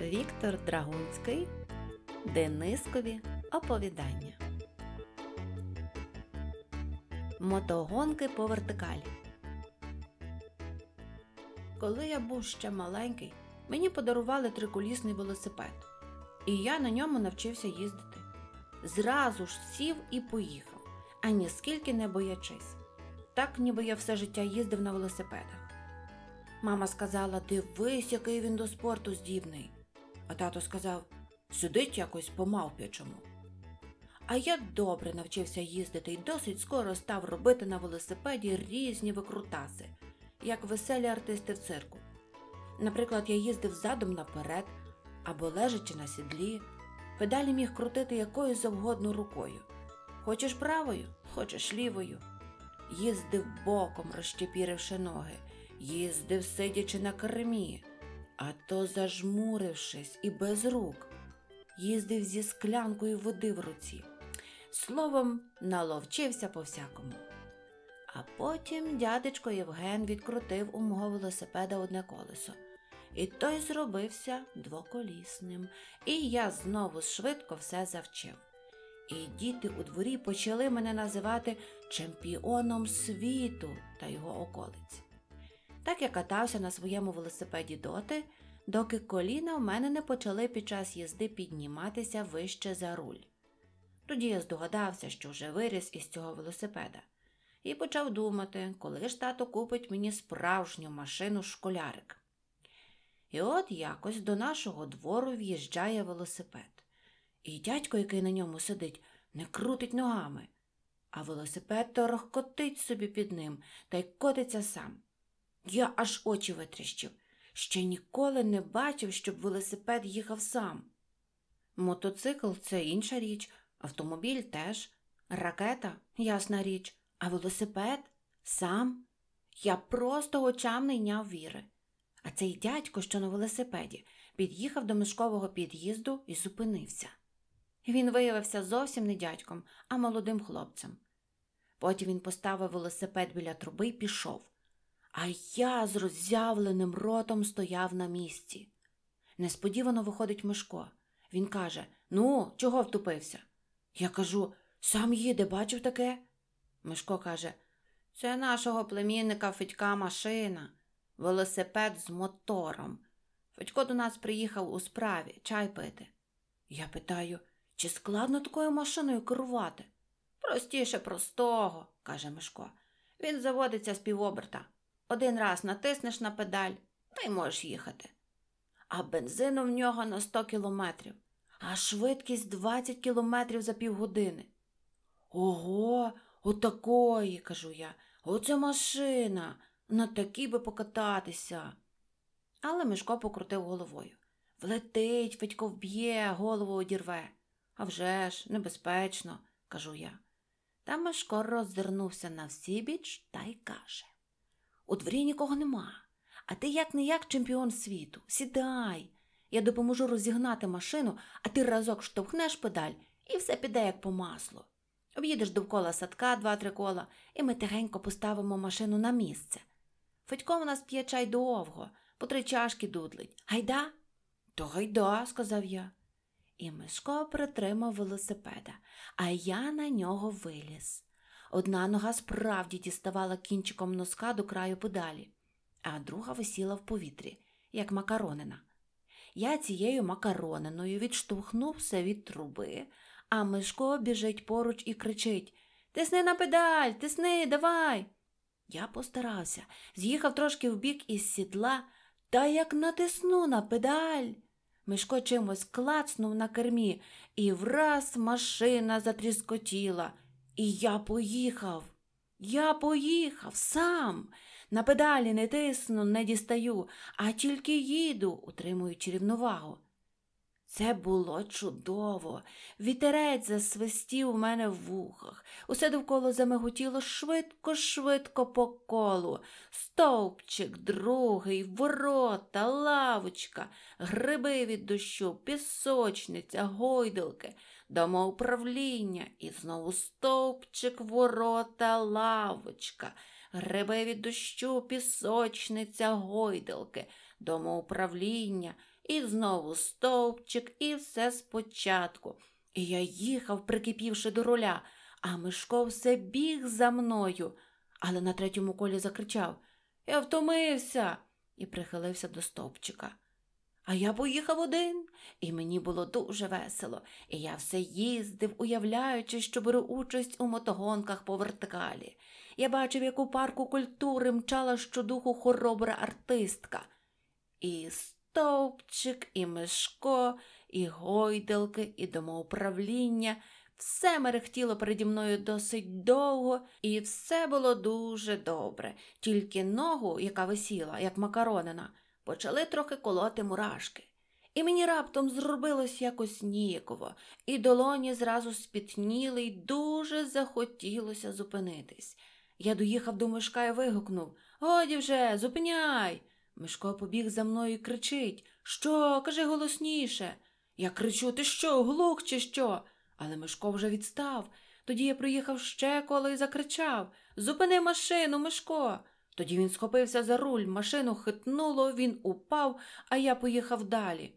Віктор Драгунський Денискові оповідання. Мотогонки по вертикалі. Коли я був ще маленький, мені подарували триколісний велосипед, і я на ньому навчився їздити. Зразу ж сів і поїхав, ані скільки не боячись. Так ніби я все життя їздив на велосипедах. Мама сказала Дивись, який він до спорту здібний а тато сказав сидить якось по мавпячому. А я добре навчився їздити і досить скоро став робити на велосипеді різні викрутаси, як веселі артисти в цирку. Наприклад, я їздив задом наперед або лежачи на сідлі, педалі міг крутити якою завгодно рукою. Хочеш правою, хочеш лівою. Їздив боком, розчепіривши ноги, їздив сидячи на кермі а то, зажмурившись і без рук, їздив зі склянкою води в руці, словом, наловчився по всякому. А потім дядечко Євген відкрутив у мого велосипеда одне колесо. І той зробився двоколісним, і я знову швидко все завчив. І діти у дворі почали мене називати чемпіоном світу та його околиць. Так я катався на своєму велосипеді доти, доки коліна в мене не почали під час їзди підніматися вище за руль. Тоді я здогадався, що вже виріс із цього велосипеда, і почав думати, коли ж тато купить мені справжню машину школярик. І от якось до нашого двору в'їжджає велосипед. І дядько, який на ньому сидить, не крутить ногами, а велосипед торохкотить собі під ним та й котиться сам. Я аж очі витріщив. Ще ніколи не бачив, щоб велосипед їхав сам. Мотоцикл це інша річ, автомобіль теж, ракета, ясна річ, а велосипед сам. Я просто очам не йняв віри. А цей дядько, що на велосипеді, під'їхав до мішкового під'їзду і зупинився. Він виявився зовсім не дядьком, а молодим хлопцем. Потім він поставив велосипед біля труби і пішов. А я з роззявленим ротом стояв на місці. Несподівано виходить Мишко. Він каже: Ну, чого втупився? Я кажу, сам їде, бачив таке? Мишко каже: Це нашого племінника Федька машина, велосипед з мотором. Федько до нас приїхав у справі чай пити. Я питаю, чи складно такою машиною керувати? Простіше простого, каже Мишко. Він заводиться з півоберта. Один раз натиснеш на педаль та ну, й можеш їхати. А бензину в нього на 100 кілометрів, а швидкість 20 кілометрів за півгодини. Ого, отакої, кажу я, оце машина. На такій би покататися. Але Мишко покрутив головою. Влетить, Федько вб'є, голову одірве. «А вже ж, небезпечно, кажу я. Та Мишко роззирнувся на всі біч та й каже. У дворі нікого нема. А ти як не як чемпіон світу. Сідай. Я допоможу розігнати машину, а ти разок штовхнеш педаль і все піде як по маслу. Об'їдеш довкола садка два-три кола, і ми тихенько поставимо машину на місце. Федько в нас п'є чай довго, по три чашки дудлить. Гайда? То гайда, сказав я. І Мишко притримав велосипеда, а я на нього виліз. Одна нога справді діставала кінчиком носка до краю педалі, а друга висіла в повітрі, як макаронина. Я цією макарониною відштовхнувся від труби, а Мишко біжить поруч і кричить Тисни на педаль, тисни, давай. Я постарався, з'їхав трошки вбік із сідла, та як натисну на педаль. Мишко чимось клацнув на кермі, і враз машина затріскотіла. І я поїхав. Я поїхав сам. На педалі не тисну, не дістаю, а тільки їду, утримуючи рівновагу. Це було чудово. Вітерець засвистів у мене в вухах. Усе довкола замиготіло швидко-швидко по колу. Стовпчик, другий, ворота, лавочка, гриби від дощу, пісочниця, гойдалки домоуправління і знову стовпчик, ворота, лавочка, гребе від дощу, пісочниця, гойдалки, домоуправління, і знову стовпчик, і все спочатку. І я їхав, прикипівши до руля, а Мишко все біг за мною, але на третьому колі закричав Я втомився і прихилився до стовпчика. А я поїхав один, і мені було дуже весело, і я все їздив, уявляючи, що беру участь у мотогонках по вертикалі. Я бачив, як у парку культури мчала щодуху хоробра артистка. І стовпчик, і мешко, і гойдалки, і домоуправління. Все мерехтіло переді мною досить довго, і все було дуже добре, тільки ногу, яка висіла, як макаронина почали трохи колоти мурашки. І мені раптом зробилось якось ніяково, і долоні зразу спітніли, і дуже захотілося зупинитись. Я доїхав до Мишка і вигукнув Годі вже, зупиняй. Мишко побіг за мною і кричить Що, кажи голосніше. Я кричу, ти що, глух, чи що? Але Мишко вже відстав. Тоді я приїхав ще коло і закричав Зупини машину, Мишко. Тоді він схопився за руль, машину хитнуло, він упав, а я поїхав далі.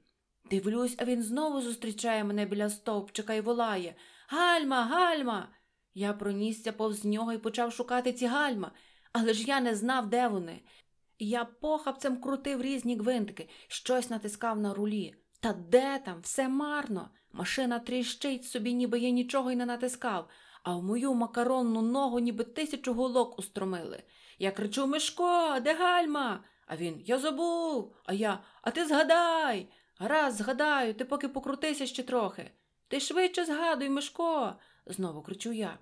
Дивлюсь, а він знову зустрічає мене біля стовпчика і волає Гальма, гальма. Я пронісся повз нього і почав шукати ці гальма, але ж я не знав, де вони. Я похапцем крутив різні гвинтики, щось натискав на рулі. Та де там? Все марно. Машина тріщить собі, ніби я нічого й не натискав, а в мою макаронну ногу ніби тисячу голок устромили. Я кричу Мишко, де гальма? А він Я забув. А я А ти згадай. Гаразд, згадаю, ти поки покрутися ще трохи. Ти швидше згадуй, Мишко, знову кричу я.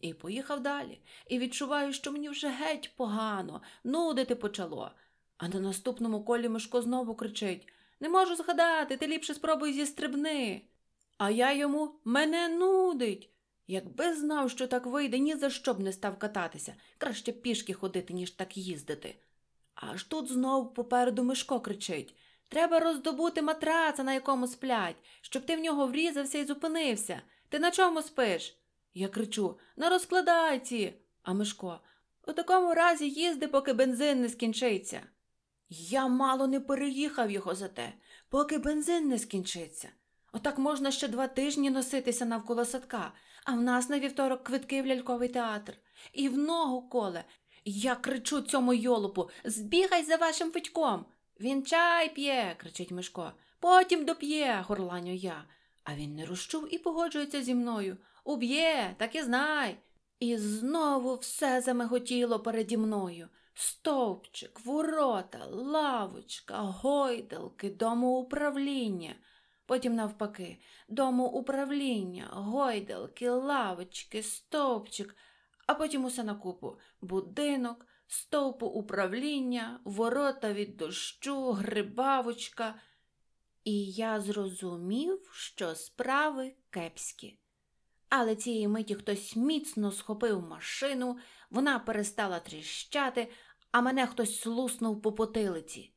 І поїхав далі, і відчуваю, що мені вже геть погано, нудити почало. А на наступному колі Мишко знову кричить Не можу згадати, ти ліпше спробуй зістрибни. А я йому мене нудить. Якби знав, що так вийде, ні за що б не став кататися, краще пішки ходити, ніж так їздити. Аж тут знов попереду Мишко кричить Треба роздобути матраца, на якому сплять, щоб ти в нього врізався і зупинився. Ти на чому спиш? Я кричу на розкладайці. А Мишко, у такому разі їзди, поки бензин не скінчиться. Я мало не переїхав його за те, поки бензин не скінчиться. Отак можна ще два тижні носитися навколо садка, а в нас на вівторок квитки в ляльковий театр. І в ногу коле. Я кричу цьому йолопу збігай за вашим федьком. Він чай п'є, кричить Мишко. Потім доп'є, горланю я. А він не розчув і погоджується зі мною. Уб'є, так і знай. І знову все замиготіло переді мною. Стовпчик, ворота, лавочка, гойдалки, домоуправління потім навпаки, дому управління, гойдалки, лавочки, стовпчик, а потім усе на купу будинок, стовпу управління, ворота від дощу, грибавочка. І я зрозумів, що справи кепські. Але цієї миті хтось міцно схопив машину, вона перестала тріщати, а мене хтось слуснув по потилиці.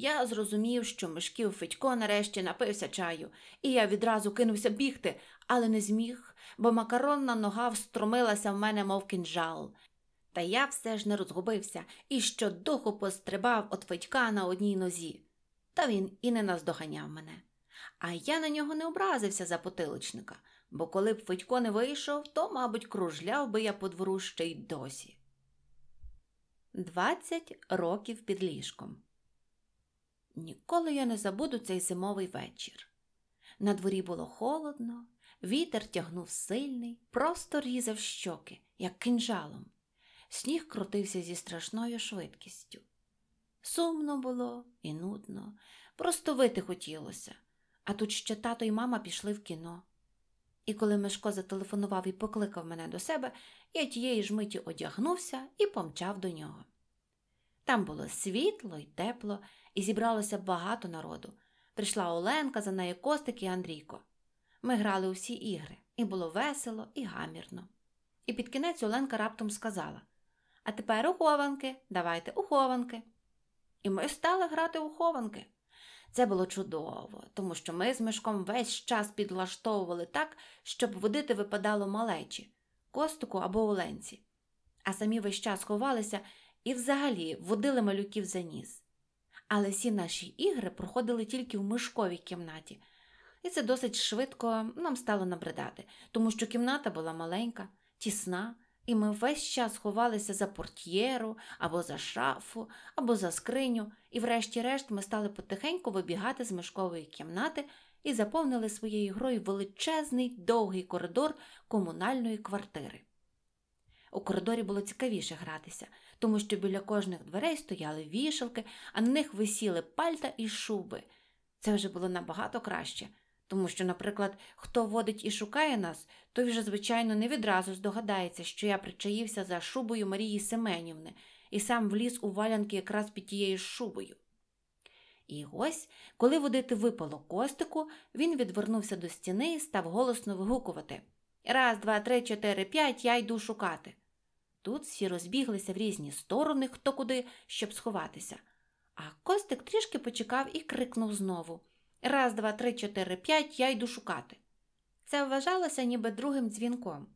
Я зрозумів, що Мишків Федько нарешті напився чаю, і я відразу кинувся бігти, але не зміг, бо макаронна нога встромилася в мене, мов кінжал. Та я все ж не розгубився і щодуху пострибав от Федька на одній нозі. Та він і не наздоганяв мене. А я на нього не образився за потилочника, бо коли б Федько не вийшов, то, мабуть, кружляв би я по двору ще й досі. Двадцять років під ліжком. Ніколи я не забуду цей зимовий вечір. На дворі було холодно, вітер тягнув сильний, просто різав щоки, як кинжалом. Сніг крутився зі страшною швидкістю. Сумно було і нудно, просто вити хотілося, а тут ще тато і мама пішли в кіно. І коли Мешко зателефонував і покликав мене до себе, я тієї ж миті одягнувся і помчав до нього. Там було світло й тепло, і зібралося багато народу. Прийшла Оленка, за нею Костик і Андрійко. Ми грали усі ігри, і було весело і гамірно. І під кінець Оленка раптом сказала А тепер ухованки, давайте ухованки. І ми стали грати у хованки. Це було чудово, тому що ми з мишком весь час підлаштовували так, щоб водити випадало малечі, костику або оленці. А самі весь час ховалися і взагалі водили малюків за ніс але всі наші ігри проходили тільки в мишковій кімнаті, і це досить швидко нам стало набридати, тому що кімната була маленька, тісна, і ми весь час ховалися за портьєру або за шафу, або за скриню, і, врешті-решт, ми стали потихеньку вибігати з мишкової кімнати і заповнили своєю грою величезний довгий коридор комунальної квартири. У коридорі було цікавіше гратися, тому що біля кожних дверей стояли вішалки, а на них висіли пальта і шуби. Це вже було набагато краще, тому що, наприклад, хто водить і шукає нас, той вже, звичайно, не відразу здогадається, що я причаївся за шубою Марії Семенівни і сам вліз у валянки якраз під тією шубою. І ось, коли водити випало костику, він відвернувся до стіни і став голосно вигукувати Раз, два, три, чотири, п'ять, я йду шукати. Тут всі розбіглися в різні сторони, хто куди, щоб сховатися. А Костик трішки почекав і крикнув знову Раз, два, три, чотири, п'ять, я йду шукати. Це вважалося ніби другим дзвінком.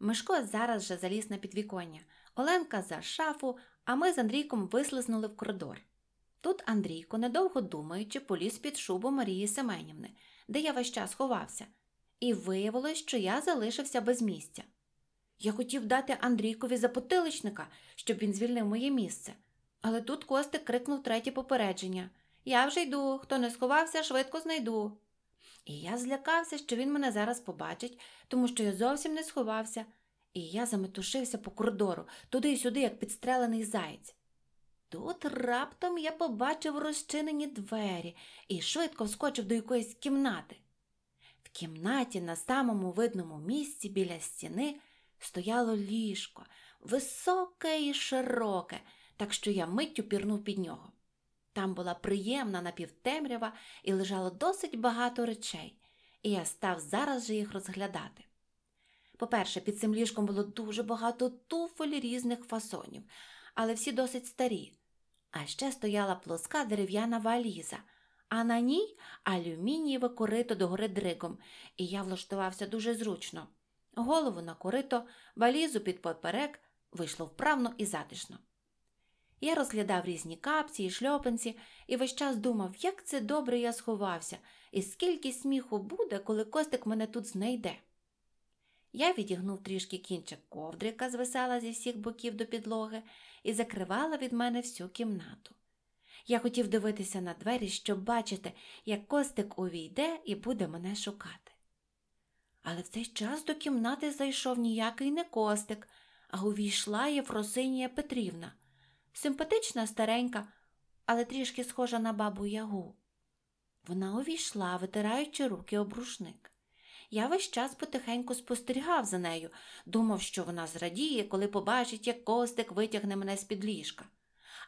Мишко зараз же заліз на підвіконня, Оленка за шафу, а ми з Андрійком вислизнули в коридор. Тут Андрійко, недовго думаючи, поліз під шубу Марії Семенівни, де я весь час ховався, і виявилось, що я залишився без місця. Я хотів дати Андрійкові запотиличника, щоб він звільнив моє місце. Але тут Костик крикнув третє попередження Я вже йду, хто не сховався, швидко знайду. І я злякався, що він мене зараз побачить, тому що я зовсім не сховався, і я заметушився по коридору, туди і сюди, як підстрелений заєць. Тут раптом я побачив розчинені двері і швидко вскочив до якоїсь кімнати. В кімнаті на самому видному місці біля стіни стояло ліжко, високе і широке, так що я миттю пірнув під нього. Там була приємна напівтемрява і лежало досить багато речей, і я став зараз же їх розглядати. По-перше, під цим ліжком було дуже багато туфель різних фасонів, але всі досить старі. А ще стояла плоска дерев'яна валіза, а на ній алюмінієве корито догори дригом, і я влаштувався дуже зручно голову на корито, валізу під поперек, вийшло вправно і затишно. Я розглядав різні капці і шльопанці і весь час думав, як це добре я сховався, і скільки сміху буде, коли костик мене тут знайде. Я відігнув трішки кінчик ковдри, яка звисала зі всіх боків до підлоги, і закривала від мене всю кімнату. Я хотів дивитися на двері, щоб бачити, як костик увійде і буде мене шукати. Але в цей час до кімнати зайшов ніякий не костик, а увійшла Єфросинія Петрівна, симпатична старенька, але трішки схожа на бабу Ягу. Вона увійшла, витираючи руки обрушник. Я весь час потихеньку спостерігав за нею, думав, що вона зрадіє, коли побачить, як костик витягне мене з під ліжка.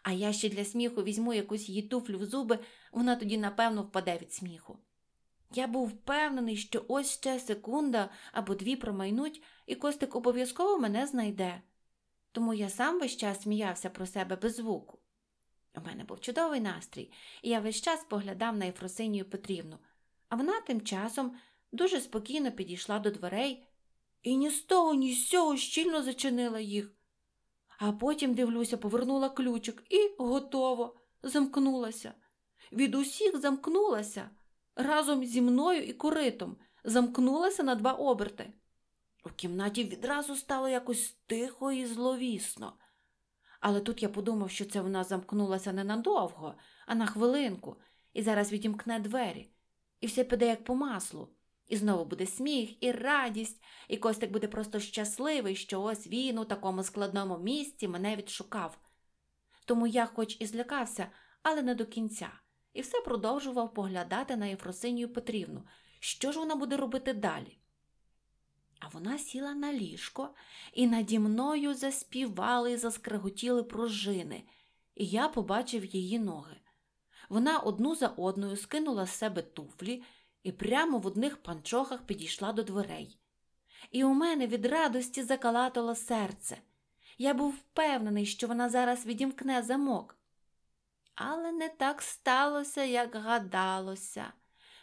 А я ще для сміху візьму якусь її туфлю в зуби, вона тоді, напевно, впаде від сміху. Я був впевнений, що ось ще секунда або дві промайнуть, і костик обов'язково мене знайде. Тому я сам весь час сміявся про себе без звуку. У мене був чудовий настрій, і я весь час поглядав на Єфросинію Петрівну, а вона тим часом дуже спокійно підійшла до дверей і ні з того, ні з цього щільно зачинила їх. А потім, дивлюся, повернула ключик і готово, замкнулася. Від усіх замкнулася разом зі мною і коритом, замкнулася на два оберти. У кімнаті відразу стало якось тихо і зловісно. Але тут я подумав, що це вона замкнулася не надовго, а на хвилинку, і зараз відімкне двері, і все піде як по маслу. І знову буде сміх, і радість, і Костик буде просто щасливий, що ось він у такому складному місці мене відшукав. Тому я, хоч і злякався, але не до кінця і все продовжував поглядати на Єфросинію Петрівну, що ж вона буде робити далі. А вона сіла на ліжко, і наді мною заспівали і заскреготіли пружини, і я побачив її ноги. Вона одну за одною скинула з себе туфлі і прямо в одних панчохах підійшла до дверей. І у мене від радості закалатало серце. Я був впевнений, що вона зараз відімкне замок. Але не так сталося, як гадалося.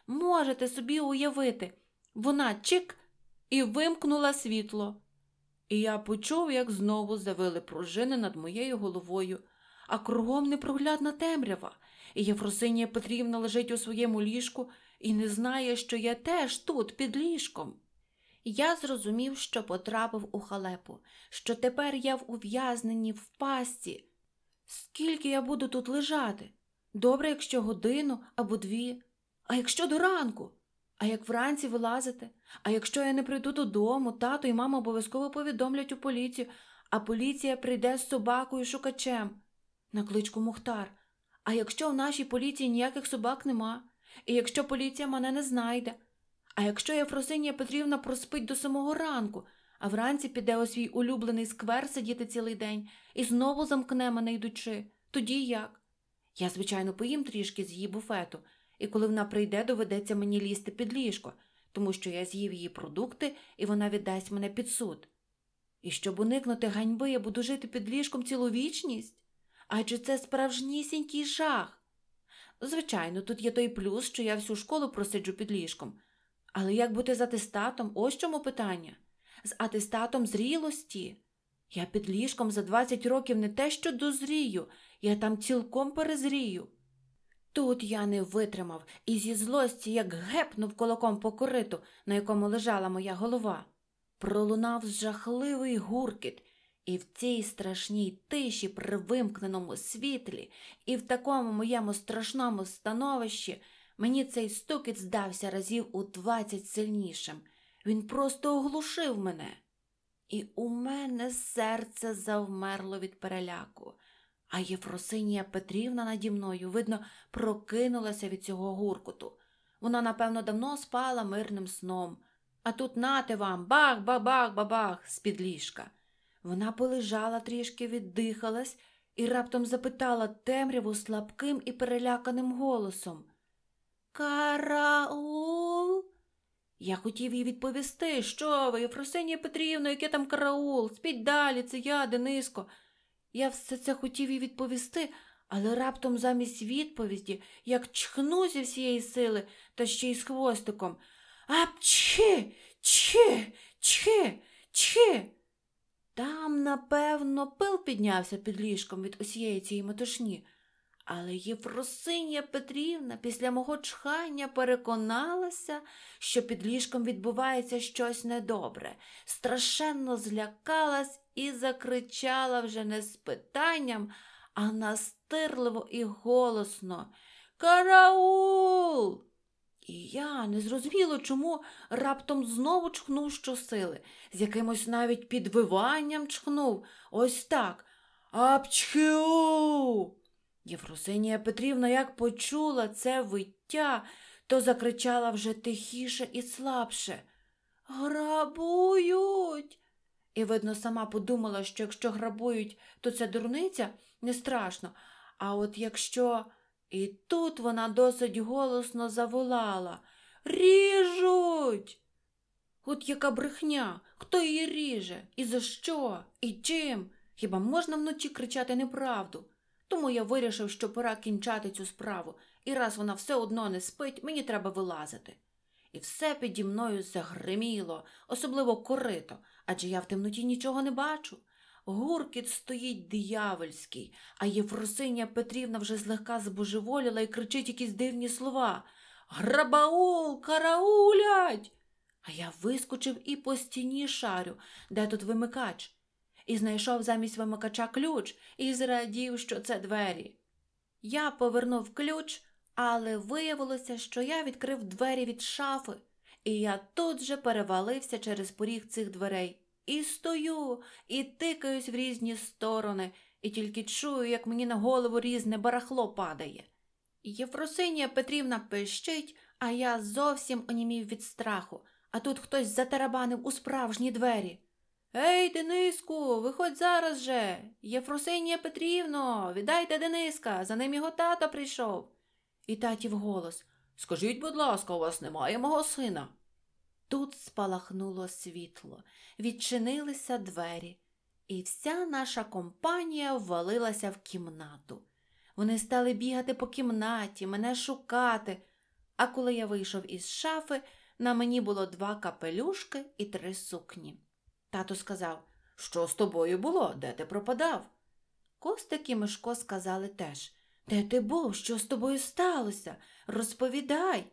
Можете собі уявити, вона чик і вимкнула світло. І я почув, як знову завили пружини над моєю головою, а кругом непроглядна темрява. І Єфросинія Петрівна лежить у своєму ліжку і не знає, що я теж тут, під ліжком. Я зрозумів, що потрапив у халепу, що тепер я в ув'язненні в пасті. Скільки я буду тут лежати? Добре, якщо годину або дві, а якщо до ранку, а як вранці вилазити, а якщо я не прийду додому, тато і мама обов'язково повідомлять у поліцію, а поліція прийде з собакою шукачем на кличку Мухтар. А якщо в нашій поліції ніяких собак нема, і якщо поліція мене не знайде, а якщо я Єфросинія Петрівна проспить до самого ранку, а вранці піде у свій улюблений сквер сидіти цілий день і знову замкне мене йдучи. Тоді як? Я, звичайно, поїм трішки з її буфету, і коли вона прийде, доведеться мені лізти під ліжко, тому що я з'їв її продукти і вона віддасть мене під суд. І щоб уникнути ганьби, я буду жити під ліжком цілу вічність? Адже це справжнісінький жах. Звичайно, тут є той плюс, що я всю школу просиджу під ліжком. Але як бути з атестатом, ось чому питання? з атестатом зрілості. Я під ліжком за 20 років не те що дозрію, я там цілком перезрію. Тут я не витримав і зі злості як гепнув кулаком по кориту, на якому лежала моя голова. Пролунав жахливий гуркіт, і в цій страшній тиші, при вимкненому світлі, і в такому моєму страшному становищі мені цей стукіт здався разів у двадцять сильнішим. Він просто оглушив мене. І у мене серце завмерло від переляку, а Єфросинія Петрівна наді мною, видно, прокинулася від цього гуркоту. Вона, напевно, давно спала мирним сном. А тут нате вам, бах, ба бах ба-бах. з-під ліжка. Вона полежала трішки, віддихалась і раптом запитала темряву слабким і переляканим голосом. Карау. Я хотів їй відповісти, що ви, Єфросинія Петрівна, яке там караул, спіть далі, це я, Дениско. Я все це хотів їй відповісти, але раптом замість відповіді, як чхну зі всієї сили, та ще й з хвостиком. Апчхи, чхи, чхи, чхи. Там, напевно, пил піднявся під ліжком від усієї цієї метушні. Але Єфросинія Петрівна після мого чхання переконалася, що під ліжком відбувається щось недобре, страшенно злякалась і закричала вже не з питанням, а настирливо і голосно Караул! І я незрозуміло, чому раптом знову чхнув щосили, з якимось навіть підвиванням чхнув. Ось так. Апчхю! Євросинія Петрівна, як почула це виття, то закричала вже тихіше і слабше. Грабують. І, видно, сама подумала, що якщо грабують, то це дурниця не страшно. А от якщо і тут вона досить голосно заволала Ріжуть. От яка брехня, хто її ріже, і за що, і чим? Хіба можна вночі кричати неправду? Тому я вирішив, що пора кінчати цю справу, і раз вона все одно не спить, мені треба вилазити. І все піді мною загриміло, особливо корито, адже я в темноті нічого не бачу. Гуркіт стоїть диявольський, а Єфросинія Петрівна вже злегка збожеволіла і кричить якісь дивні слова Грабаул, караулять. А я вискочив і по стіні шарю, де тут вимикач і знайшов замість вимикача ключ і зрадів, що це двері. Я повернув ключ, але виявилося, що я відкрив двері від шафи, і я тут же перевалився через поріг цих дверей. І стою, і тикаюсь в різні сторони, і тільки чую, як мені на голову різне барахло падає. Єфросинія Петрівна пищить, а я зовсім онімів від страху, а тут хтось затарабанив у справжні двері. Ей, Дениску, виходь зараз же. Єфросинія Петрівно, віддайте Дениска, за ним його тато прийшов. І татів голос Скажіть, будь ласка, у вас немає мого сина. Тут спалахнуло світло, відчинилися двері, і вся наша компанія ввалилася в кімнату. Вони стали бігати по кімнаті, мене шукати. А коли я вийшов із шафи, на мені було два капелюшки і три сукні. Тато сказав, що з тобою було, де ти пропадав? Костик і Мишко сказали теж Де ти був? Що з тобою сталося? Розповідай.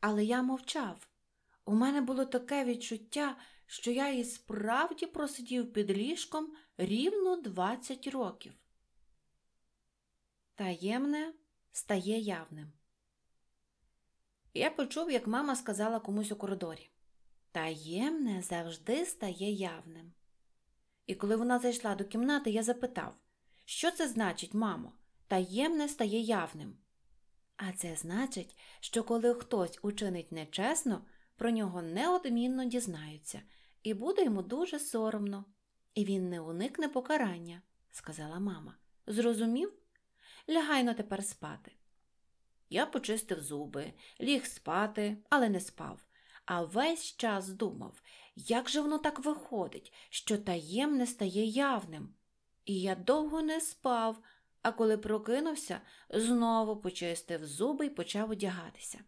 Але я мовчав. У мене було таке відчуття, що я і справді просидів під ліжком рівно 20 років. Таємне стає явним. Я почув, як мама сказала комусь у коридорі Таємне завжди стає явним. І коли вона зайшла до кімнати, я запитав, що це значить, мамо? Таємне стає явним. А це значить, що коли хтось учинить нечесно, про нього неодмінно дізнаються, і буде йому дуже соромно, і він не уникне покарання, сказала мама. Зрозумів? Лягайно тепер спати. Я почистив зуби, ліг спати, але не спав а весь час думав, як же воно так виходить, що таємне стає явним. І я довго не спав, а коли прокинувся, знову почистив зуби і почав одягатися.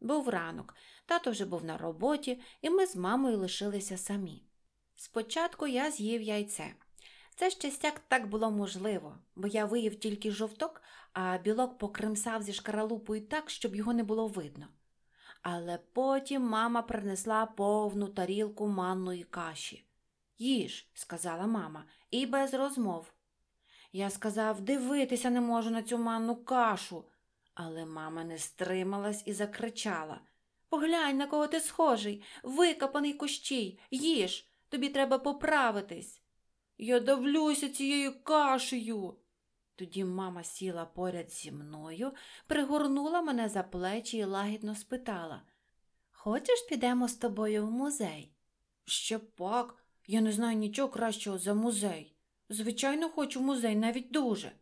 Був ранок, тато вже був на роботі, і ми з мамою лишилися самі. Спочатку я з'їв яйце. Це ще так було можливо, бо я виїв тільки жовток, а білок покримсав зі шкаралупою так, щоб його не було видно. Але потім мама принесла повну тарілку манної каші. Їж, сказала мама, і без розмов. Я сказав дивитися не можу на цю манну кашу. Але мама не стрималась і закричала Поглянь, на кого ти схожий, викопаний кущій, їж, тобі треба поправитись. Я давлюся цією кашею. Тоді мама сіла поряд зі мною, пригорнула мене за плечі і лагідно спитала Хочеш, підемо з тобою в музей? Ще пак, я не знаю нічого кращого за музей. Звичайно, хочу музей навіть дуже.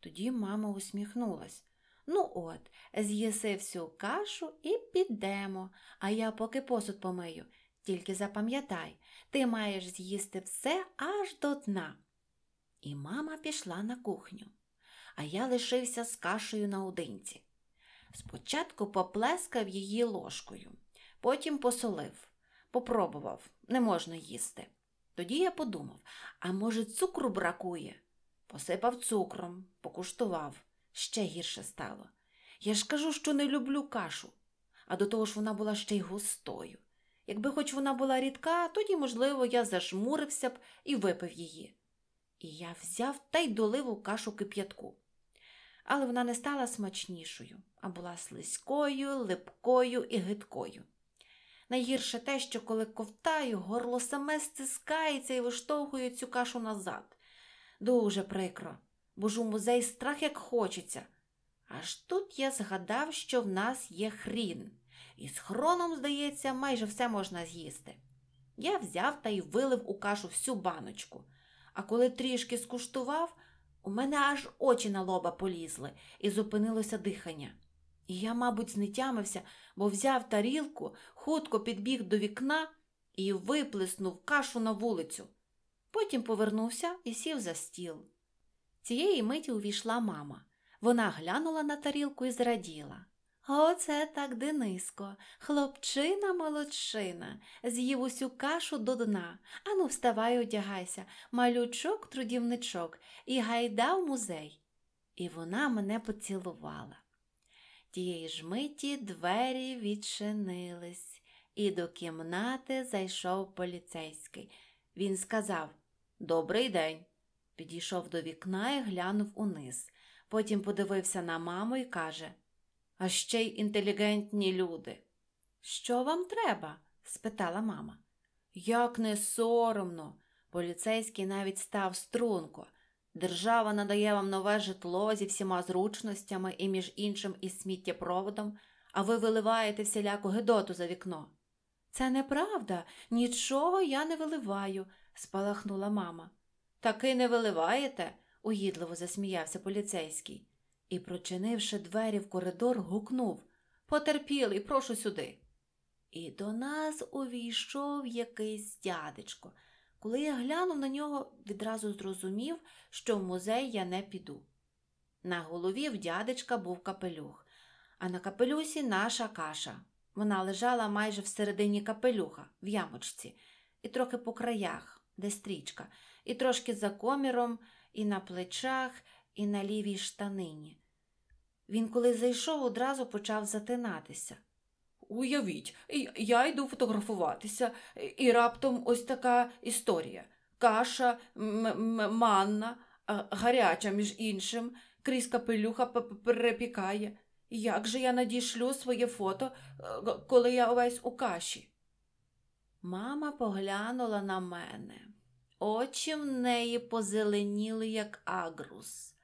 Тоді мама усміхнулась. Ну от, з'їси всю кашу і підемо, а я поки посуд помию. Тільки запам'ятай, ти маєш з'їсти все аж до дна. І мама пішла на кухню, а я лишився з кашею наодинці. Спочатку поплескав її ложкою, потім посолив, попробував, не можна їсти. Тоді я подумав, а може, цукру бракує? Посипав цукром, покуштував, ще гірше стало. Я ж кажу, що не люблю кашу, а до того ж вона була ще й густою. Якби хоч вона була рідка, тоді, можливо, я зажмурився б і випив її. І я взяв та й долив у кашу кип'ятку. Але вона не стала смачнішою, а була слизькою, липкою і гидкою. Найгірше те, що коли ковтаю, горло саме стискається і виштовхує цю кашу назад. Дуже прикро, бо ж у музей страх як хочеться. Аж тут я згадав, що в нас є хрін, і з хроном, здається, майже все можна з'їсти. Я взяв та й вилив у кашу всю баночку а коли трішки скуштував, у мене аж очі на лоба полізли і зупинилося дихання. І я, мабуть, знетямився, бо взяв тарілку, хутко підбіг до вікна і виплеснув кашу на вулицю. Потім повернувся і сів за стіл. Цієї миті увійшла мама. Вона глянула на тарілку і зраділа оце так Дениско, хлопчина молодшина, з'їв усю кашу до дна. Ану, вставай, одягайся, малючок, трудівничок, і гайда в музей. І вона мене поцілувала. Тієї ж миті двері відчинились, і до кімнати зайшов поліцейський. Він сказав Добрий день. Підійшов до вікна і глянув униз. Потім подивився на маму і каже а ще й інтелігентні люди. Що вам треба? спитала мама. Як не соромно, поліцейський навіть став струнко. Держава надає вам нове житло зі всіма зручностями і, між іншим, і сміттєпроводом, а ви виливаєте всіляку гедоту за вікно. Це неправда, нічого я не виливаю, спалахнула мама. Таки не виливаєте, угідливо засміявся поліцейський і, прочинивши двері в коридор, гукнув Потерпілий, прошу сюди. І до нас увійшов якийсь дядечко. Коли я глянув на нього, відразу зрозумів, що в музей я не піду. На голові в дядечка був капелюх, а на капелюсі наша каша. Вона лежала майже всередині капелюха, в ямочці, і трохи по краях, де стрічка, і трошки за коміром, і на плечах, і на лівій штанині. Він, коли зайшов, одразу почав затинатися. Уявіть, я йду фотографуватися, і раптом ось така історія каша, м -м манна, гаряча, між іншим, крізь капелюха перепікає. Як же я надішлю своє фото, е, коли я увесь у каші? Мама поглянула на мене. Очі в неї позеленіли, як агрус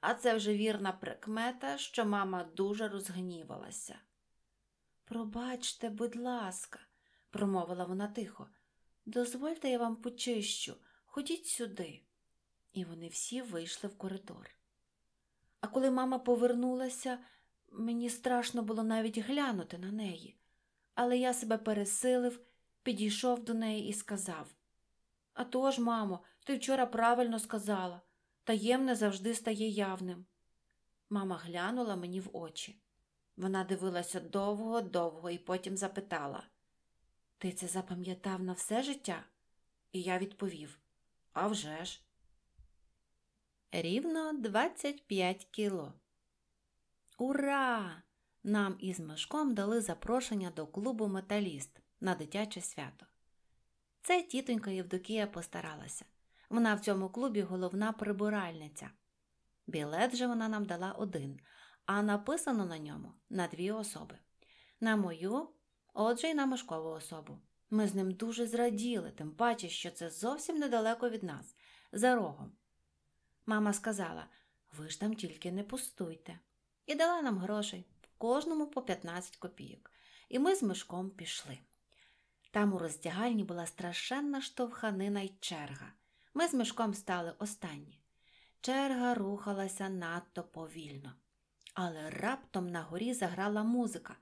а це вже вірна прикмета, що мама дуже розгнівалася. Пробачте, будь ласка, промовила вона тихо, дозвольте я вам почищу, ходіть сюди. І вони всі вийшли в коридор. А коли мама повернулася, мені страшно було навіть глянути на неї, але я себе пересилив, підійшов до неї і сказав: «А тож, мамо, ти вчора правильно сказала таємне завжди стає явним. Мама глянула мені в очі. Вона дивилася довго-довго і потім запитала: Ти це запам'ятав на все життя? І я відповів: «А вже ж!» Рівно 25 кіло. Ура! Нам із Мишком дали запрошення до клубу Металіст на дитяче свято. Це тітонька Євдокія постаралася. Вона в цьому клубі головна прибиральниця. Білет же вона нам дала один, а написано на ньому на дві особи. На мою, отже, й на Мишкову особу. Ми з ним дуже зраділи, тим паче, що це зовсім недалеко від нас, за рогом. Мама сказала ви ж там тільки не пустуйте, і дала нам грошей, кожному по 15 копійок. І ми з мишком пішли. Там у роздягальні була страшенна штовханина й черга. Ми з мішком стали останні. Черга рухалася надто повільно. Але раптом на горі заграла музика,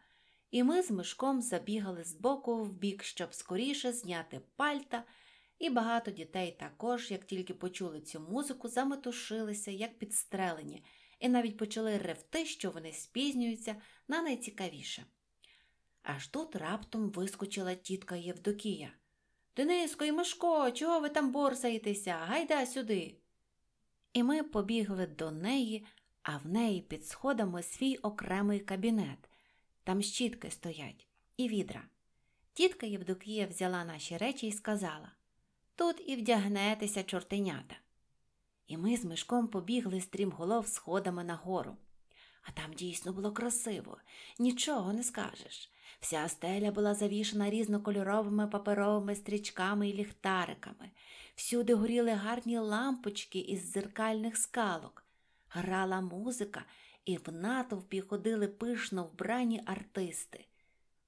і ми з мішком забігали з боку в бік, щоб скоріше зняти пальта, і багато дітей також, як тільки почули цю музику, заметушилися, як підстрелені, і навіть почали ревти, що вони спізнюються на найцікавіше. Аж тут раптом вискочила тітка Євдокія. Дениско і Мишко, чого ви там борсаєтеся? Гайда сюди. І ми побігли до неї, а в неї під сходами свій окремий кабінет. Там щітки стоять, і відра. Тітка Євдокія взяла наші речі і сказала Тут і вдягнетеся чортенята. І ми з мишком побігли стрімголов сходами нагору. А там дійсно було красиво, нічого не скажеш. Вся стеля була завішена різнокольоровими паперовими стрічками і ліхтариками. Всюди горіли гарні лампочки із зеркальних скалок, грала музика, і в натовпі ходили пишно вбрані артисти.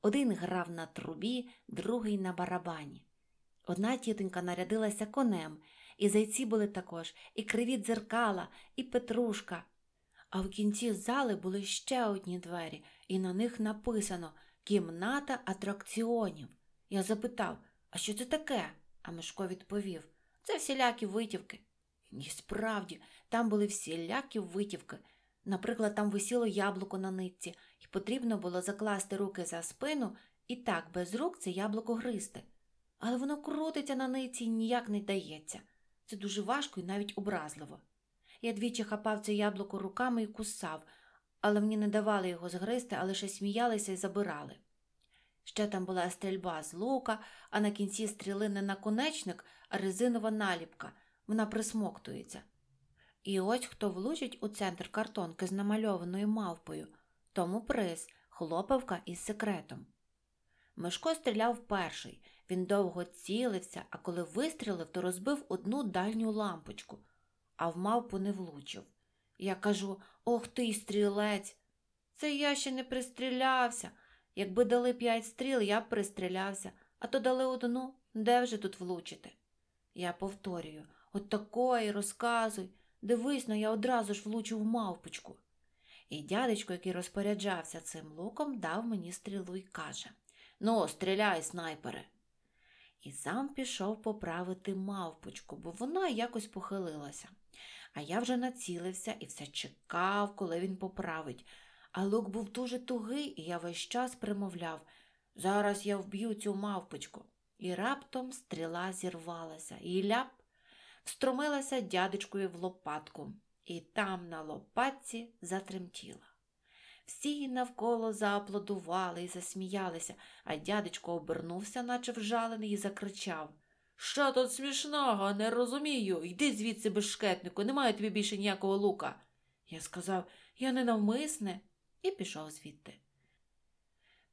Один грав на трубі, другий на барабані. Одна тітонька нарядилася конем, і зайці були також, і криві дзеркала, і петрушка. А в кінці зали були ще одні двері, і на них написано кімната атракціонів. Я запитав, а що це таке? А Мишко відповів: це всілякі витівки. І справді, там були всілякі витівки. Наприклад, там висіло яблуко на нитці, і потрібно було закласти руки за спину і так без рук це яблуко гризти. Але воно крутиться на нитці і ніяк не дається. Це дуже важко і навіть образливо. Я двічі хапав це яблуко руками і кусав, але мені не давали його згризти, а лише сміялися і забирали. Ще там була стрільба з лука, а на кінці стріли не наконечник, а резинова наліпка, вона присмоктується. І ось хто влучить у центр картонки з намальованою мавпою, тому приз, хлопавка із секретом. Мишко стріляв перший, він довго цілився, а коли вистрілив, то розбив одну дальню лампочку, а в мавпу не влучив. Я кажу Ох ти, стрілець. Це я ще не пристрілявся. Якби дали п'ять стріл, я б пристрілявся, а то дали одну, де вже тут влучити? Я повторюю от такої розказуй. Дивись но ну я одразу ж влучу в мавпочку. І дядечко, який розпоряджався цим луком, дав мені стрілу і каже Ну, стріляй, снайпере. І сам пішов поправити мавпочку, бо вона якось похилилася. А я вже націлився і все чекав, коли він поправить. А лук був дуже тугий, і я весь час примовляв зараз я вб'ю цю мавпочку. І раптом стріла зірвалася і ляп встромилася дядечкою в лопатку, і там на лопатці затремтіла. Всі навколо зааплодували і засміялися, а дядечко обернувся, наче вжалений, і закричав що тут смішного? Не розумію. Йди звідси, безшкетнику, немає тобі більше ніякого лука. Я сказав я ненавмисне, і пішов звідти.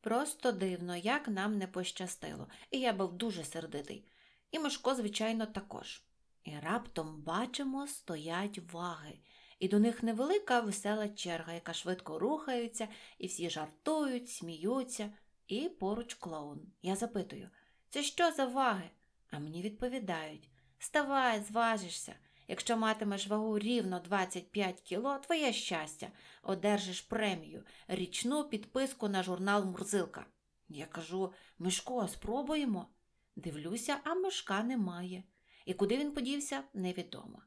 Просто дивно, як нам не пощастило, і я був дуже сердитий. І Мишко, звичайно, також. І раптом, бачимо, стоять ваги, і до них невелика весела черга, яка швидко рухається, і всі жартують, сміються, і поруч клоун. Я запитую це що за ваги? А мені відповідають: Ставай, зважишся. Якщо матимеш вагу рівно 25 кіло, твоє щастя, одержиш премію, річну підписку на журнал Мурзилка. Я кажу: Мишко, спробуємо. Дивлюся, а мишка немає. І куди він подівся, невідомо.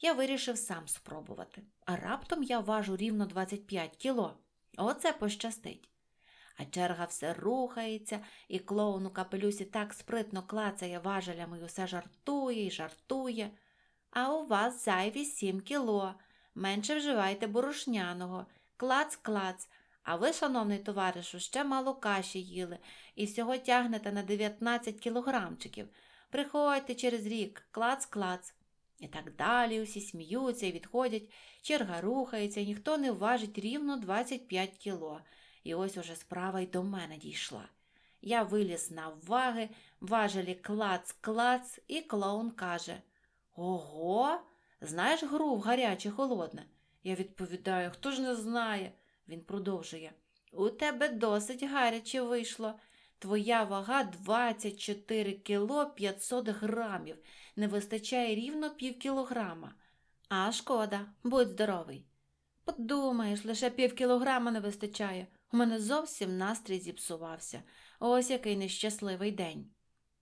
Я вирішив сам спробувати. А раптом я важу рівно 25 кіло. Оце пощастить. А черга все рухається, і клоун у капелюсі так спритно клацає важелями і усе жартує і жартує. А у вас зайві сім кіло. Менше вживайте борошняного, клац-клац. А ви, шановний товаришу, ще мало каші їли і всього тягнете на 19 кілограмчиків. Приходьте через рік, клац-клац. І так далі усі сміються і відходять, черга рухається, ніхто не вважить рівно 25 кіло. І ось уже справа й до мене дійшла. Я виліз на ваги, важелі клац-клац, і клоун каже: Ого, знаєш гру в гаряче холодне? Я відповідаю, хто ж не знає. Він продовжує. У тебе досить гаряче вийшло. Твоя вага 24 кіло 500 грамів, не вистачає рівно пів кілограма. А шкода, будь здоровий. Подумаєш, лише пів кілограма не вистачає. У мене зовсім настрій зіпсувався. Ось який нещасливий день.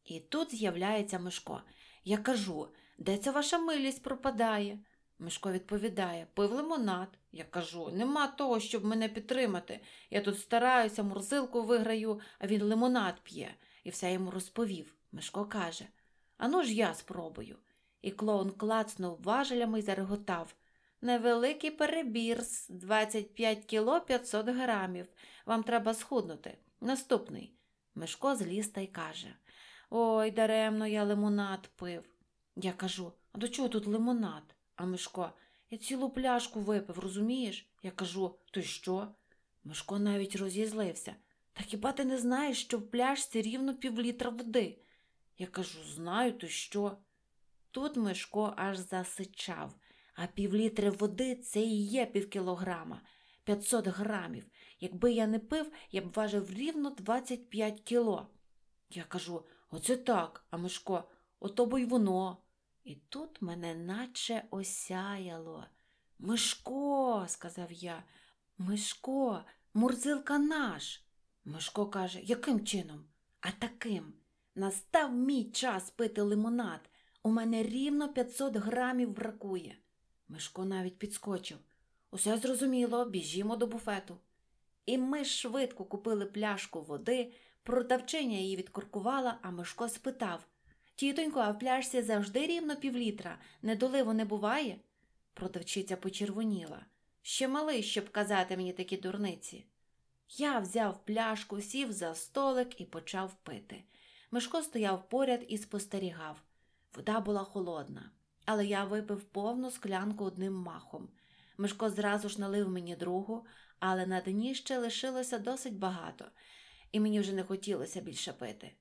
І тут з'являється Мишко. Я кажу, де ця ваша милість пропадає? Мишко відповідає, пив лимонад. Я кажу, нема того, щоб мене підтримати. Я тут стараюся, мурзилку виграю, а він лимонад п'є, і все йому розповів. Мишко каже: Ану ж я спробую. І клоун клацнув важелями і зареготав. Невеликий перебір перебірс 25 кіло 500 грамів. Вам треба схуднути. Наступний. Мишко зліз та й каже Ой, даремно я лимонад пив. Я кажу, а до чого тут лимонад? А Мишко, я цілу пляшку випив, розумієш? Я кажу, то що? Мишко навіть розізлився. Та хіба ти не знаєш, що в пляшці рівно півлітра води? Я кажу, знаю, то що? Тут Мишко аж засичав а півлітри води це і є півкілограма, 500 грамів. Якби я не пив, я б важив рівно 25 кіло. Я кажу оце так, а Мишко, ото бо й воно. І тут мене наче осяяло. Мишко, сказав я, Мишко, мурзилка наш. Мишко каже, яким чином? А таким. Настав мій час пити лимонад. У мене рівно 500 грамів бракує. Мишко навіть підскочив. Усе зрозуміло, біжімо до буфету. І ми швидко купили пляшку води, продавчиня її відкуркувала, а Мишко спитав Тітонько, а в пляшці завжди рівно півлітра, недоливу не буває? Продавчиця почервоніла. Ще малий, щоб казати мені такі дурниці. Я взяв пляшку, сів за столик і почав пити. Мишко стояв поряд і спостерігав. Вода була холодна але я випив повну склянку одним махом. Мишко зразу ж налив мені другу, але на дні ще лишилося досить багато, і мені вже не хотілося більше пити.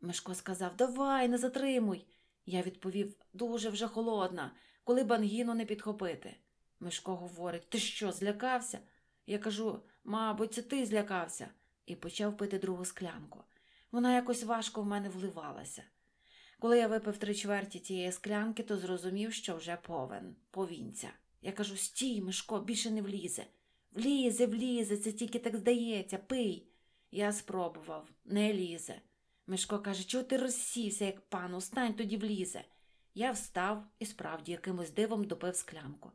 Мишко сказав Давай, не затримуй. Я відповів дуже вже холодна, коли бангіну не підхопити. Мишко говорить Ти що, злякався? Я кажу, мабуть, це ти злякався, і почав пити другу склянку. Вона якось важко в мене вливалася. Коли я випив три чверті тієї склянки, то зрозумів, що вже повен, повінця. Я кажу стій, Мишко, більше не влізе. Влізе, влізе, це тільки так здається, пий. Я спробував, не лізе. Мишко каже, чого ти розсівся, як пан, устань, тоді влізе. Я встав і справді якимось дивом допив склянку.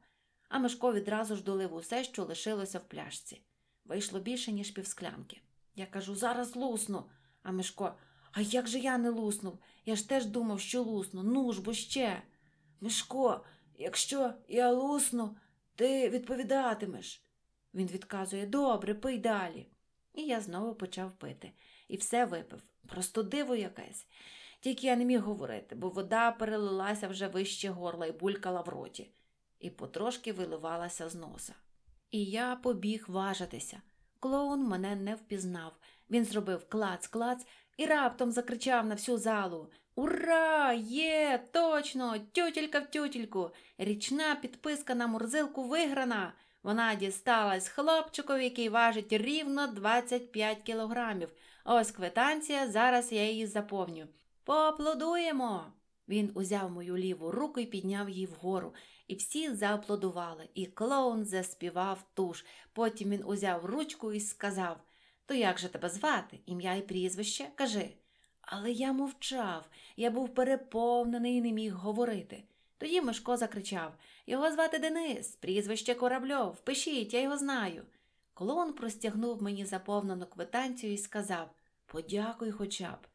А Мишко відразу ж долив усе, що лишилося в пляшці. Вийшло більше, ніж півсклянки. Я кажу зараз лусну. А Мишко, а як же я не луснув? Я ж теж думав, що лусну. Ну ж бо ще. Мишко, якщо я лусну, ти відповідатимеш. Він відказує добре, пий далі. І я знову почав пити. І все випив. Просто диво якесь. Тільки я не міг говорити, бо вода перелилася вже вище горла і булькала в роті, і потрошки виливалася з носа. І я побіг важитися. Клоун мене не впізнав. Він зробив клац-клац, і раптом закричав на всю залу Ура! Є, точно! Тютілька в тютільку! Річна підписка на мурзилку виграна! Вона дісталась хлопчикові, який важить рівно 25 кілограмів. Ось квитанція, зараз я її заповню. Поаплодуємо! Він узяв мою ліву руку і підняв її вгору. І всі зааплодували, і клоун заспівав туш. Потім він узяв ручку і сказав то як же тебе звати? Ім'я і прізвище? Кажи. Але я мовчав, я був переповнений і не міг говорити. Тоді Мишко закричав Його звати Денис, прізвище корабльов, пишіть, я його знаю. Клоун простягнув мені заповнену квитанцію і сказав Подякуй хоча б.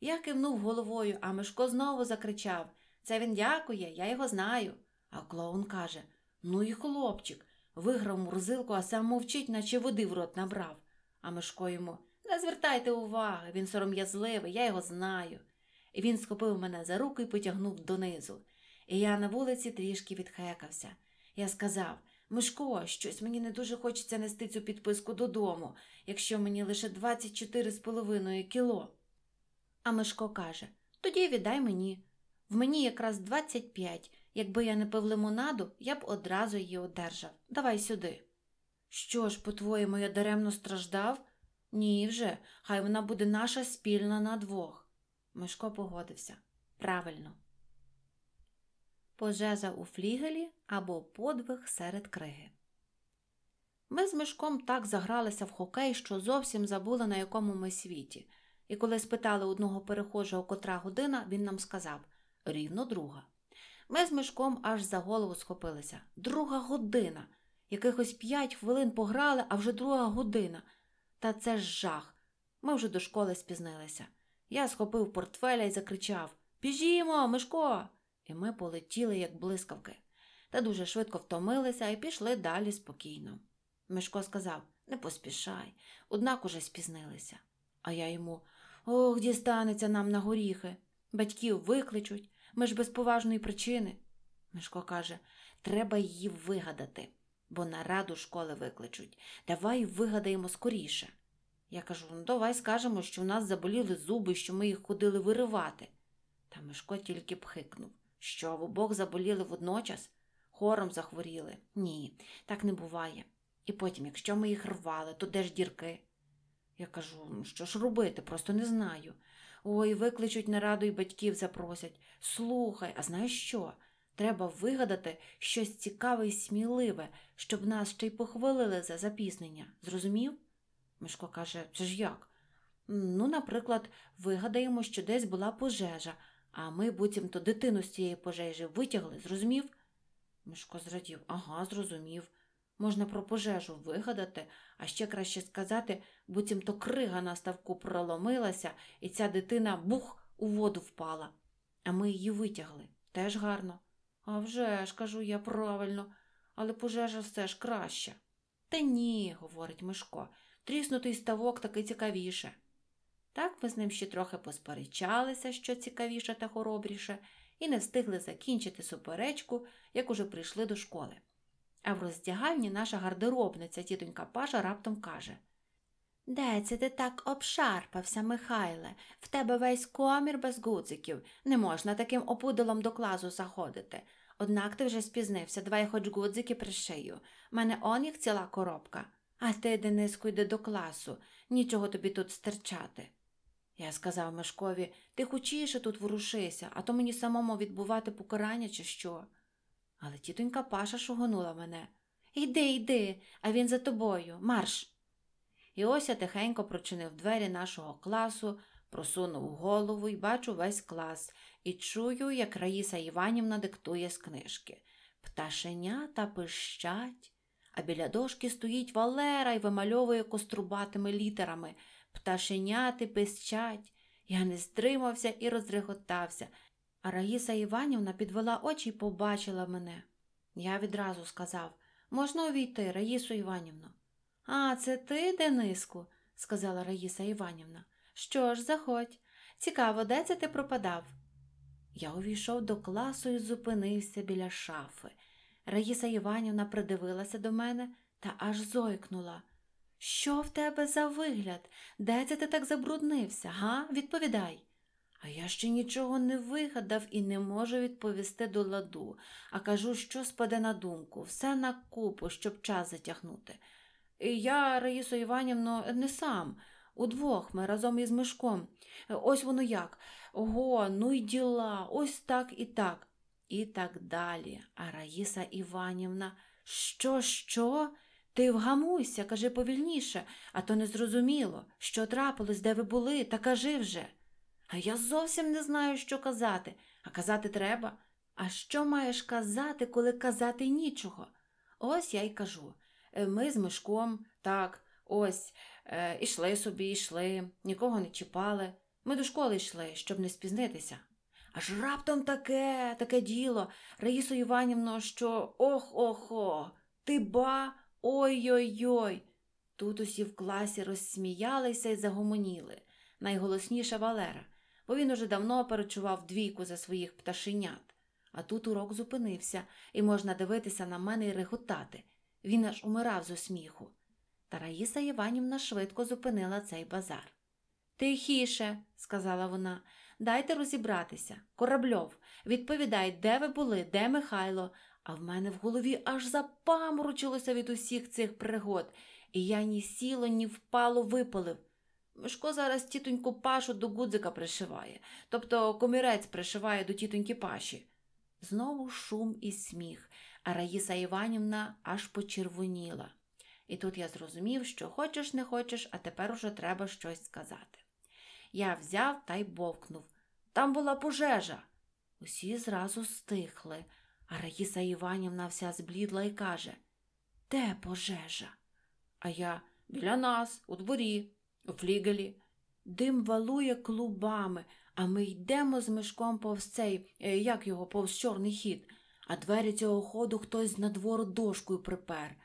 Я кивнув головою, а Мишко знову закричав Це він дякує, я його знаю. А клоун каже Ну і хлопчик, виграв мурзилку, а сам мовчить, наче води в рот набрав. А Мишко йому не звертайте уваги, він сором'язливий, я його знаю. І Він схопив мене за руку і потягнув донизу. І я на вулиці трішки відхекався. Я сказав Мишко, щось мені не дуже хочеться нести цю підписку додому, якщо мені лише 24 з половиною кіло. А Мишко каже Тоді віддай мені. В мені якраз 25. Якби я не пив лимонаду, я б одразу її одержав. Давай сюди. Що ж, по-твоєму, я даремно страждав? Ні, вже, хай вона буде наша спільна на двох. Мишко погодився. Правильно. Пожежа у флігелі або подвиг серед криги. Ми з мишком так загралися в хокей, що зовсім забули, на якому ми світі, і коли спитали одного перехожого котра година, він нам сказав рівно друга. Ми з мишком аж за голову схопилися. Друга година. Якихось п'ять хвилин пограли, а вже друга година. Та це ж жах. Ми вже до школи спізнилися. Я схопив портфеля і закричав Біжімо, Мишко! І ми полетіли, як блискавки, та дуже швидко втомилися і пішли далі спокійно. Мишко сказав Не поспішай, однак уже спізнилися. А я йому Ох, дістанеться нам на горіхи. Батьків викличуть, ми ж без поважної причини. Мишко каже, треба її вигадати бо на раду школи викличуть. Давай вигадаємо скоріше. Я кажу, ну давай скажемо, що в нас заболіли зуби, що ми їх ходили виривати. Та Мишко тільки пхикнув. Що в обох заболіли водночас? Хором захворіли. Ні, так не буває. І потім, якщо ми їх рвали, то де ж дірки? Я кажу, «Ну, що ж робити, просто не знаю. Ой, викличуть нараду раду і батьків запросять. Слухай, а знаєш що? Треба вигадати щось цікаве і сміливе, щоб нас ще й похвалили за запізнення. Зрозумів? Мишко каже, це ж як? Ну, наприклад, вигадаємо, що десь була пожежа, а ми буцімто дитину з цієї пожежі витягли, зрозумів? Мишко зрадів, ага, зрозумів. Можна про пожежу вигадати, а ще краще сказати, буцімто крига на ставку проломилася, і ця дитина бух у воду впала, а ми її витягли. Теж гарно. «А вже ж, кажу я правильно, але пожежа все ж краще. Та ні, говорить Мишко, тріснутий ставок таки цікавіше. Так ми з ним ще трохи посперечалися, що цікавіше та хоробріше, і не встигли закінчити суперечку, як уже прийшли до школи. А в роздягальні наша гардеробниця тітонька Паша раптом каже Де це ти так обшарпався, Михайле, в тебе весь комір без гудзиків, не можна таким опудолом до клазу заходити. Однак ти вже спізнився, давай хоч гудзики пришию. У Мене он їх ціла коробка. А ти, Дениску, йди до класу, нічого тобі тут стерчати. Я сказав Мешкові ти хочіше тут ворушися, а то мені самому відбувати покарання, чи що. Але тітонька паша шугонула мене. Йди, йди, а він за тобою, марш. І ось я тихенько прочинив двері нашого класу, Просунув голову і бачу весь клас і чую, як Раїса Іванівна диктує з книжки. Пташенята пищать, а біля дошки стоїть Валера і вимальовує кострубатими літерами. Пташеняти пищать. Я не стримався і розреготався. А Раїса Іванівна підвела очі і побачила мене. Я відразу сказав можна увійти, Раїсу Іванівну. А, це ти, Дениску, сказала Раїса Іванівна. Що ж, заходь. Цікаво, де це ти пропадав? Я увійшов до класу і зупинився біля шафи. Раїса Іванівна придивилася до мене та аж зойкнула. Що в тебе за вигляд? Де це ти так забруднився, га? Відповідай. А я ще нічого не вигадав і не можу відповісти до ладу, а кажу, що спаде на думку, все на купу, щоб час затягнути. І я, Раїсо Іванівно, не сам. Удвох ми разом із мешком. Е, ось воно як. Ого, ну й діла, ось так і так. І так далі. А Раїса Іванівна, що, що? Ти вгамуйся, кажи повільніше, а то не зрозуміло, що трапилось, де ви були, та кажи вже. А я зовсім не знаю, що казати, а казати треба. А що маєш казати, коли казати нічого? Ось я й кажу. Е, ми з мешком, так, Ось, е, ішли собі, йшли, нікого не чіпали. Ми до школи йшли, щоб не спізнитися. Аж раптом таке, таке діло, Раїсо Іванівно, що ох охо, ти ба, ой-ой-ой. Тут усі в класі розсміялися і загомоніли. Найголосніша Валера, бо він уже давно перечував двійку за своїх пташенят. А тут урок зупинився, і можна дивитися на мене і реготати. Він аж умирав зо сміху. Тараїса Іванівна швидко зупинила цей базар. Тихіше, сказала вона, дайте розібратися. Корабльов, відповідай, де ви були, де Михайло. А в мене в голові аж запаморочилося від усіх цих пригод, і я ні сіло, ні впало випалив. Мишко зараз тітоньку пашу до гудзика пришиває, тобто комірець пришиває до тітоньки паші. Знову шум і сміх, а Раїса Іванівна аж почервоніла. І тут я зрозумів, що хочеш, не хочеш, а тепер уже треба щось сказати. Я взяв та й бовкнув. Там була пожежа. Усі зразу стихли, а Раїса Іванівна вся зблідла і каже Де пожежа? А я біля нас, у дворі, у флігелі. Дим валує клубами, а ми йдемо з мешком повз цей, е, як його повз чорний хід, а двері цього ходу хтось з надвору дошкою припер.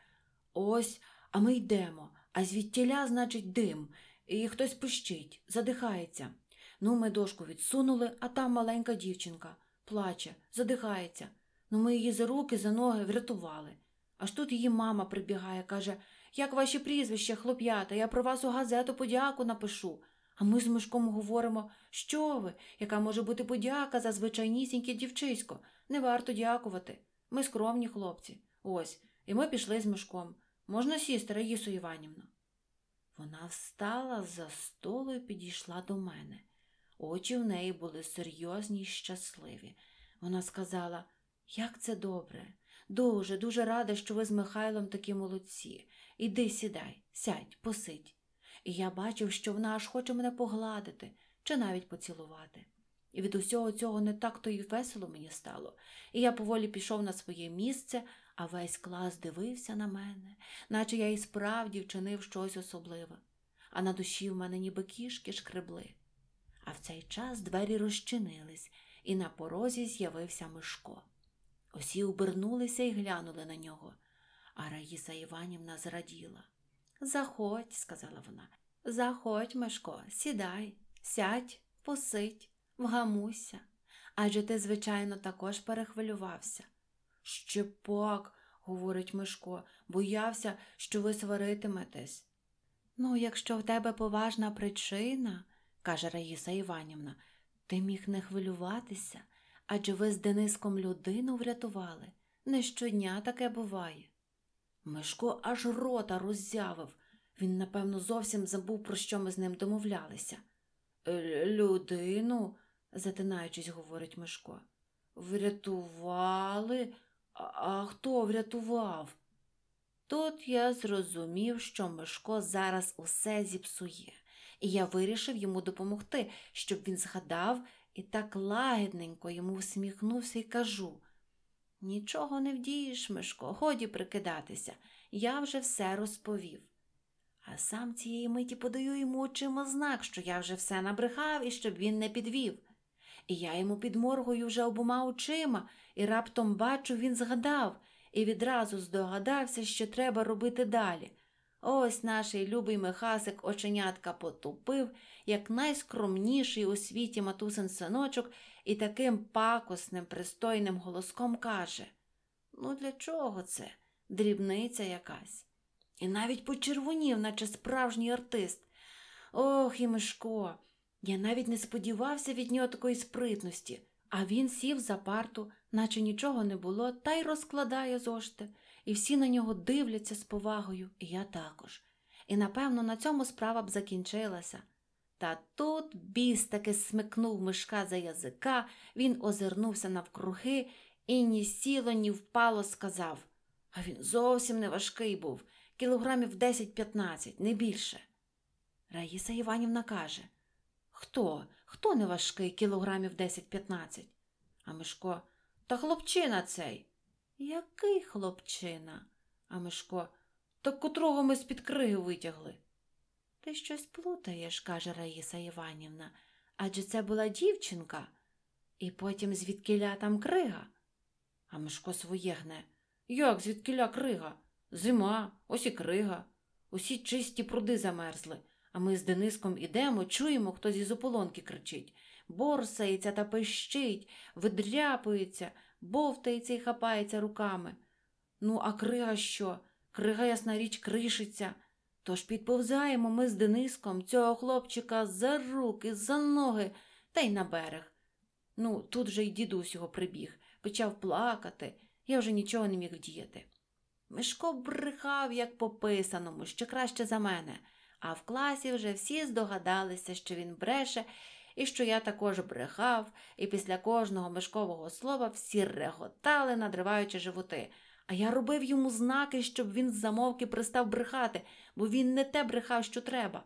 Ось, а ми йдемо, а звідтіля, значить, дим, і хтось пищить, задихається. Ну, ми дошку відсунули, а там маленька дівчинка плаче, задихається. Ну, ми її за руки, за ноги врятували. Аж тут її мама прибігає, каже Як ваші прізвища, хлоп'ята, я про вас у газету подяку напишу. А ми з мишком говоримо, що ви, яка може бути подяка за звичайнісіньке дівчисько. Не варто дякувати. Ми скромні хлопці. Ось. І ми пішли з мишком. Можна сісти, Раїсу Іванівну? Вона встала за столу і підійшла до мене. Очі в неї були серйозні й щасливі. Вона сказала, як це добре. Дуже, дуже рада, що ви з Михайлом такі молодці. Іди сідай, сядь, посидь. І я бачив, що вона аж хоче мене погладити чи навіть поцілувати. І від усього цього не так то й весело мені стало, і я поволі пішов на своє місце, а весь клас дивився на мене, наче я і справді вчинив щось особливе, а на душі в мене ніби кішки шкребли. А в цей час двері розчинились, і на порозі з'явився Мишко. Усі обернулися і глянули на нього, а Раїса Іванівна зраділа. Заходь, сказала вона, заходь, Мишко, сідай, сядь, посидь, вгамуйся. Адже ти, звичайно, також перехвилювався. Ще пак, говорить Мишко, боявся, що ви сваритиметесь. Ну, якщо в тебе поважна причина, каже Раїса Іванівна, ти міг не хвилюватися, адже ви з Дениском людину врятували. Не щодня таке буває. Мишко аж рота роззявив. Він, напевно, зовсім забув, про що ми з ним домовлялися. «Е, людину, затинаючись, говорить Мишко. Врятували, а хто врятував? Тут я зрозумів, що Мишко зараз усе зіпсує, і я вирішив йому допомогти, щоб він згадав і так лагідненько йому всміхнувся і кажу: Нічого не вдієш, Мишко, годі прикидатися, я вже все розповів. А сам цієї миті подаю йому очима знак, що я вже все набрехав і щоб він не підвів. І я йому підморгую вже обома очима, і раптом бачу, він згадав і відразу здогадався, що треба робити далі. Ось наш любий Михасик оченятка потупив, як найскромніший у світі матусин синочок, і таким пакосним, пристойним голоском каже: Ну, для чого це? Дрібниця якась. І навіть почервонів, наче справжній артист. Ох і Мишко. Я навіть не сподівався від нього такої спритності, а він сів за парту, наче нічого не було, та й розкладає зошти, і всі на нього дивляться з повагою, і я також. І напевно на цьому справа б закінчилася. Та тут біс таки смикнув мишка за язика, він озирнувся навкруги і ні сіло, ні впало сказав. А він зовсім не важкий був, кілограмів 10-15, не більше. Раїса Іванівна каже Хто? Хто не важкий кілограмів 10-15? А Мишко, та хлопчина цей. Який хлопчина? А Мишко, так котрого ми з-під криги витягли? Ти щось плутаєш, каже Раїса Іванівна, адже це була дівчинка, і потім звідкиля там крига. А Мишко своє гне. Як звідкиля крига? Зима, ось і крига. Усі чисті пруди замерзли. А ми з Дениском ідемо, чуємо, хтось із ополонки кричить. Борсається та пищить, видряпується, бовтається і хапається руками. Ну, а крига що? Крига, ясна річ, кришиться. Тож підповзаємо ми з Дениском цього хлопчика за руки, за ноги та й на берег. Ну, тут же й дідусь його прибіг, почав плакати, я вже нічого не міг діяти. Мишко брехав, як по писаному, що краще за мене а в класі вже всі здогадалися, що він бреше, і що я також брехав, і після кожного мешкового слова всі реготали, надриваючи животи. А я робив йому знаки, щоб він з замовки пристав брехати, бо він не те брехав, що треба.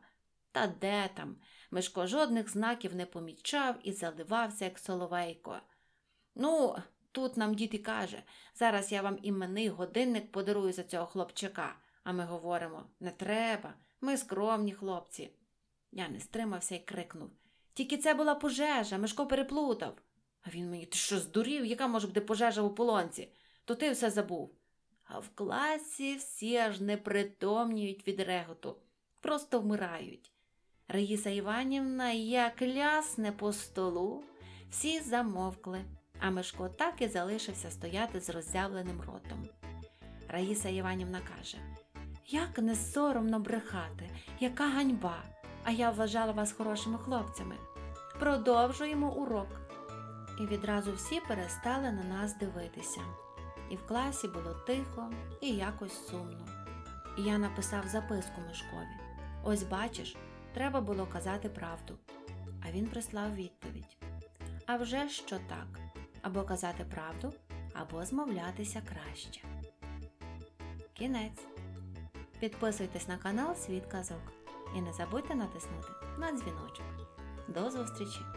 Та де там? Мишко жодних знаків не помічав і заливався, як соловейко. Ну, тут нам дід і каже, зараз я вам іменний годинник подарую за цього хлопчика. А ми говоримо не треба, ми скромні хлопці. Я не стримався і крикнув. Тільки це була пожежа, Мишко переплутав. А він мені, ти що здурів, яка може бути пожежа у полонці? То ти все забув. А в класі всі аж не притомніють від реготу, просто вмирають. Раїса Іванівна як лясне по столу, всі замовкли, а Мишко так і залишився стояти з роззявленим ротом. Раїса Іванівна каже як не соромно брехати, яка ганьба! А я вважала вас хорошими хлопцями. Продовжуємо урок. І відразу всі перестали на нас дивитися. І в класі було тихо і якось сумно. І я написав записку Мишкові: Ось бачиш, треба було казати правду. А він прислав відповідь: А вже що так? Або казати правду, або змовлятися краще. Кінець. Підписуйтесь на канал Світ Казок і не забудьте натиснути на дзвіночок. До зустрічі!